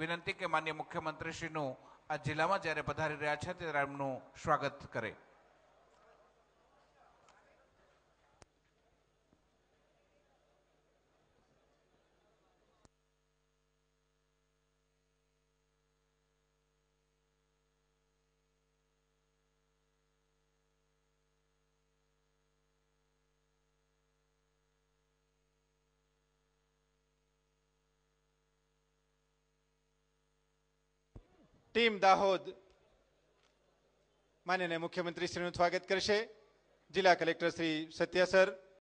વિનંતી કે માન્ય મુખ્યમંત્રીશ્રીનું આ જિલ્લામાં જ્યારે પધારી રહ્યા છે ત્યારે એમનું સ્વાગત કરે ટીમ દાહોદ માનનીય મુખ્યમંત્રી શ્રીનું સ્વાગત કરશે જિલ્લા કલેક્ટર શ્રી સત્યાસર